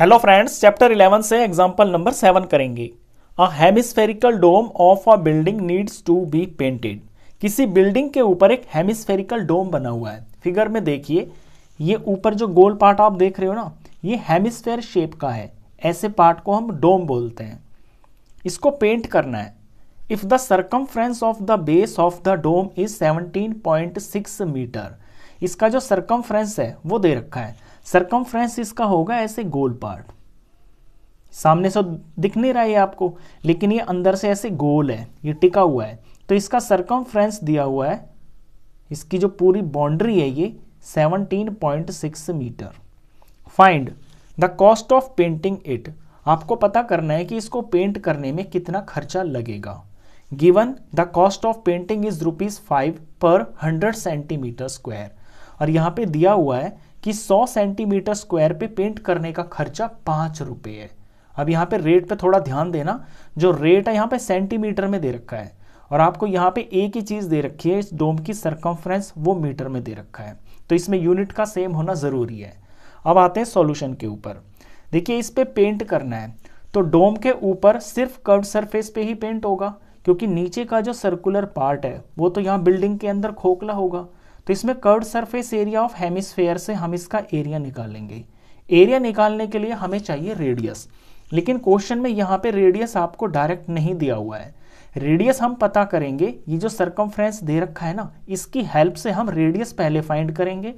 hello friends chapter 11 से example number seven करेंगे a hemispherical dome of a building needs to be painted किसी building के ऊपर एक हेमिस्फेरिकल डोम बना हुआ है फिगर में देखिए ये ऊपर जो गोल पार्ट आप देख रहे हो ना ये हेमिस्फेयर शेप का है ऐसे पार्ट को हम डोम बोलते हैं इसको पेंट करना है if the circumference of the base of the dome is six metre इसका जो फ्रेंस है वो दे रखा है सरकमफ्रेंस इसका होगा ऐसे गोल पार्ट सामने से दिख नहीं रहा है आपको लेकिन ये अंदर से ऐसे गोल है ये टिका हुआ है तो इसका सरकमफ्रेंस दिया हुआ है इसकी जो पूरी बाउंड्री है ये 17.6 metre find the cost of painting it आपको पता करना है कि इसको पेंट करने में कितना खर्चा लगेगा given the cost of painting is rupees five per hundred centimetre square और यहाँ पे दिया हुआ है कि 100 सेंटीमीटर स्क्वायर पे पेंट करने का खर्चा पाँच रुपये है अब यहाँ पे रेट पे थोड़ा ध्यान देना जो रेट है यहाँ पे सेंटीमीटर में दे रखा है और आपको यहाँ पे एक ही चीज़ दे रखी है इस डोम की सरकमफ्रेंस वो मीटर में दे रखा है तो इसमें यूनिट का सेम होना ज़रूरी है अब आते हैं सोल्यूशन के ऊपर देखिए इस पर पे पेंट करना है तो डोम के ऊपर सिर्फ कर्व सरफेस पे ही पेंट होगा क्योंकि नीचे का जो सर्कुलर पार्ट है वो तो यहाँ बिल्डिंग के अंदर खोखला होगा तो इसमें curved surface area of hemisphere से हम इसका एरिया निकालेंगे एरिया निकालने के लिए हमें चाहिए रेडियस लेकिन क्वेश्चन में यहाँ पे रेडियस आपको डायरेक्ट नहीं दिया हुआ है रेडियस हम पता करेंगे ये जो सरकमफ्रेंस दे रखा है ना इसकी हेल्प से हम रेडियस पहले फाइंड करेंगे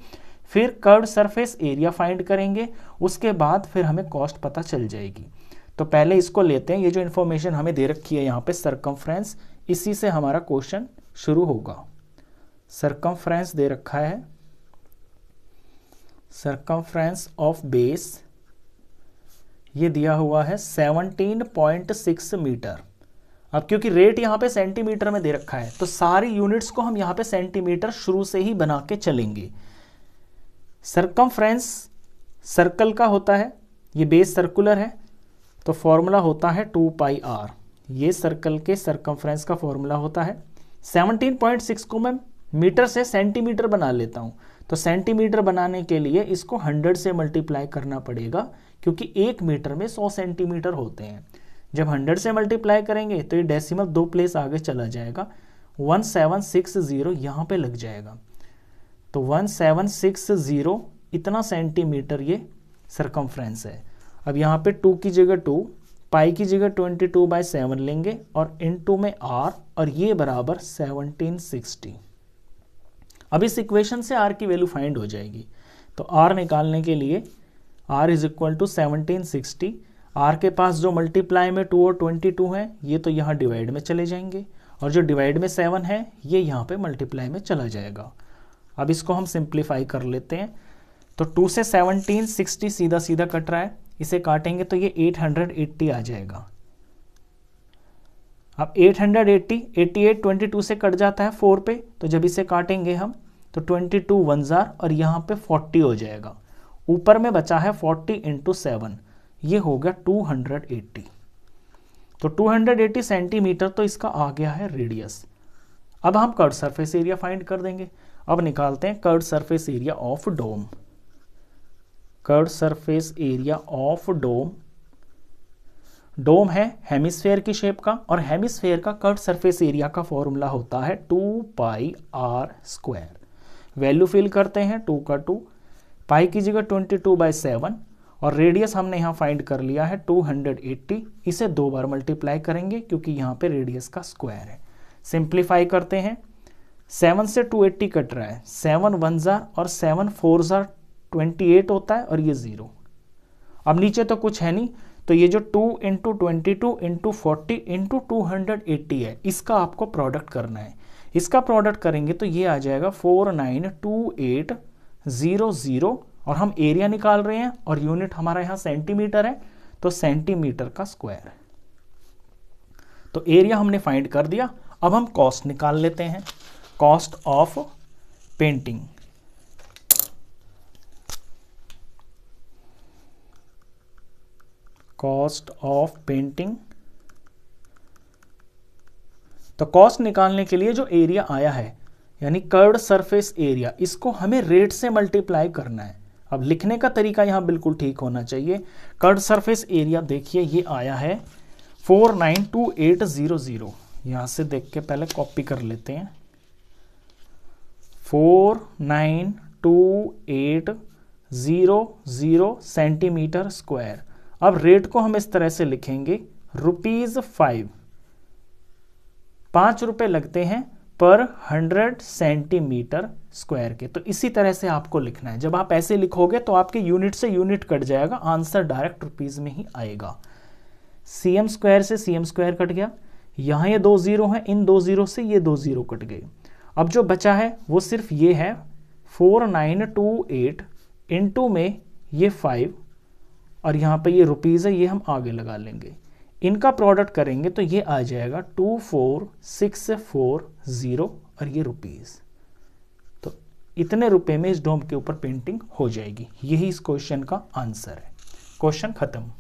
फिर कर्ड सरफेस एरिया फाइंड करेंगे उसके बाद फिर हमें कॉस्ट पता चल जाएगी तो पहले इसको लेते हैं ये जो इन्फॉर्मेशन हमें दे रखी है यहाँ पे सरकमफ्रेंस इसी से हमारा क्वेश्चन शुरू होगा सरकमफ्रेंस दे रखा है सरकमफ्रेंस ऑफ बेस ये दिया हुआ है 17.6 मीटर अब क्योंकि रेट यहाँ पे सेंटीमीटर में दे रखा है तो सारी यूनिट्स को हम यहाँ पे सेंटीमीटर शुरू से ही बना के चलेंगे सरकमफ्रेंस सर्कल का होता है ये बेस सर्कुलर है तो फॉर्मूला होता है टू पाई आर ये सर्कल के सरकमफ्रेंस का फॉर्मूला होता है 17.6 को मैं मीटर से सेंटीमीटर बना लेता हूँ तो सेंटीमीटर बनाने के लिए इसको हंड्रेड से मल्टीप्लाई करना पड़ेगा क्योंकि एक मीटर में सौ सेंटीमीटर होते हैं जब हंड्रेड से मल्टीप्लाई करेंगे तो ये डेसिमल दो प्लेस आगे चला जाएगा वन सेवन सिक्स ज़ीरो यहाँ पर लग जाएगा तो वन सेवन सिक्स ज़ीरो इतना सेंटीमीटर ये सरकमफ्रेंस है अब यहाँ पे टू की जगह टू पाई की जगह ट्वेंटी टू बाई सेवन लेंगे और इन टू में आर और ये बराबर सेवनटीन सिक्सटी अब इस इक्वेशन से आर की वैल्यू फाइंड हो जाएगी तो आर निकालने के लिए r is equal to seventeen sixty r के पास जो मल्टीप्लाई में टू और ट्वेंटी टू है ये तो यहाँ डिवाइड में चले जाएंगे और जो डिवाइड में सेवन है ये यहाँ पे मल्टीप्लाई में चला जाएगा अब इसको हम सिंप्लीफाई कर लेते हैं तो टू से सेवनटीन सिक्सटी सीधा सीधा कट रहा है इसे काटेंगे तो ये एट हंड्रेड एट्टी आ जाएगा अब 880 88 22 से कट जाता है फोर पे तो जब इसे काटेंगे हम तो 22 टू वन ज़ार और यहाँ पे 40 हो जाएगा ऊपर में बचा है 40 इंटू सेवन ये हो गया 280 तो 280 सेंटीमीटर तो इसका आ गया है रेडियस अब हम कर्ड सरफेस एरिया फाइंड कर देंगे अब निकालते हैं curved surface area of dome curved surface area of dome dome है हेमिस्फेयर की शेप का और हेमिस्फेयर का कर्व सरफेस एरिया का फॉर्मूला होता है two pi r square value fill करते हैं टू का टू पाई की जगह ट्वेंटी टू बाई सेवन और रेडियस हमने यहाँ फाइंड कर लिया है टू हंड्रेड एट्टी इसे दो बार मल्टीप्लाई करेंगे क्योंकि यहाँ पे रेडियस का स्क्वायर है सिंप्लीफाई करते हैं सेवन से टू एट्टी कट रहा है सेवन वन ज़ार और सेवन फोर ज़ार ट्वेंटी एट होता है और ये ज़ीरो अब नीचे तो कुछ है नहीं तो ये जो 2 into twenty two into forty into two eighty है इसका आपको प्रोडक्ट करना है इसका प्रोडक्ट करेंगे तो ये आ जाएगा four nine two eight zero zero और हम एरिया निकाल रहे हैं और यूनिट हमारा यहाँ सेंटीमीटर है तो सेंटीमीटर का स्क्वायर तो एरिया हमने फाइंड कर दिया अब हम कॉस्ट निकाल लेते हैं cost of painting cost of painting तो कॉस्ट निकालने के लिए जो एरिया आया है यानी कर्ड सरफेस एरिया इसको हमें रेट से मल्टीप्लाई करना है अब लिखने का तरीका यहां बिल्कुल ठीक होना चाहिए कर्ड सरफेस एरिया देखिए ये आया है four nine two eight zero zero से देख के पहले कॉपी कर लेते हैं four nine two eight zero zero centimetre square अब रेट को हम इस तरह से लिखेंगे रुपीज फाइव पांच रुपए लगते हैं पर हंड्रेड सेंटीमीटर स्क्वायर के तो इसी तरह से आपको लिखना है जब आप ऐसे लिखोगे तो आपके यूनिट से यूनिट कट जाएगा आंसर डायरेक्ट रुपीज में ही आएगा सीएम स्क्वायर से सीएम स्क्वायर कट गया यहां ये दो ज़ीरो हैं इन दो ज़ीरो से ये दो ज़ीरो कट गए अब जो बचा है वो सिर्फ ये है four nine two eight into में ये फाइव और यहाँ पर ये रुपीज़ है ये हम आगे लगा लेंगे इनका प्रोडक्ट करेंगे तो ये आ जाएगा two four six four zero और ये रुपीज़ तो इतने रुपए में इस डोम के ऊपर पेंटिंग हो जाएगी यही इस क्वेश्चन का आंसर है क्वेश्चन ख़त्म